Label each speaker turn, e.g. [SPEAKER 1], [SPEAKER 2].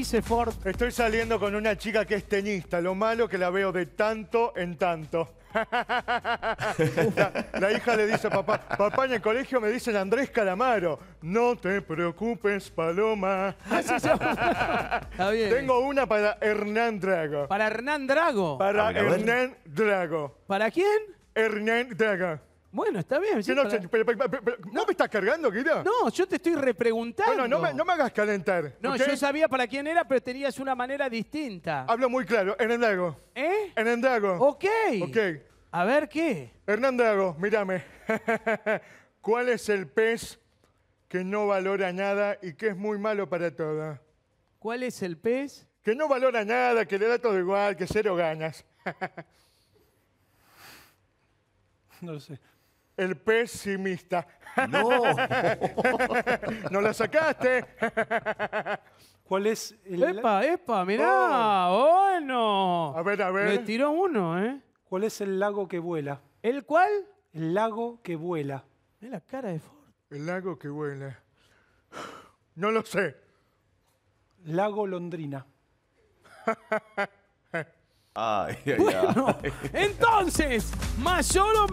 [SPEAKER 1] Dice Ford. Estoy saliendo con una chica que es tenista. Lo malo que la veo de tanto en tanto. la, hija le dice a papá, papá en el colegio me dicen Andrés Calamaro. No te preocupes, Paloma. Está bien. Tengo una para Hernán Drago. ¿Para Hernán Drago? Para ah, Hernán Drago. ¿Para quién? Hernán Drago. Bueno, está bien. no me estás cargando, Guido? No, yo te estoy ah, repreguntando. Bueno, no me, no me hagas calentar. No, yo
[SPEAKER 2] sabía para quién era, pero tenías una manera distinta.
[SPEAKER 1] Hablo muy claro. Hernandago. ¿Eh? Hernandago. Ok. Ok. A ver, ¿qué? Hernandago, mírame. ¿Cuál es el pez que no valora nada y que es muy malo para toda ¿Cuál es el pez? Que no valora nada, que le da todo igual, que cero ganas. No lo sé el pesimista. No. no la sacaste. ¿Cuál es el...? Epa, epa, mirá, oh. bueno. A ver, a ver. Me tiró uno, ¿eh? ¿Cuál es el lago que vuela? ¿El cuál? El lago que vuela. Es la cara de Ford. El lago que vuela. No lo sé. Lago Londrina. ay, ay, ay.
[SPEAKER 2] entonces, mayor o menor.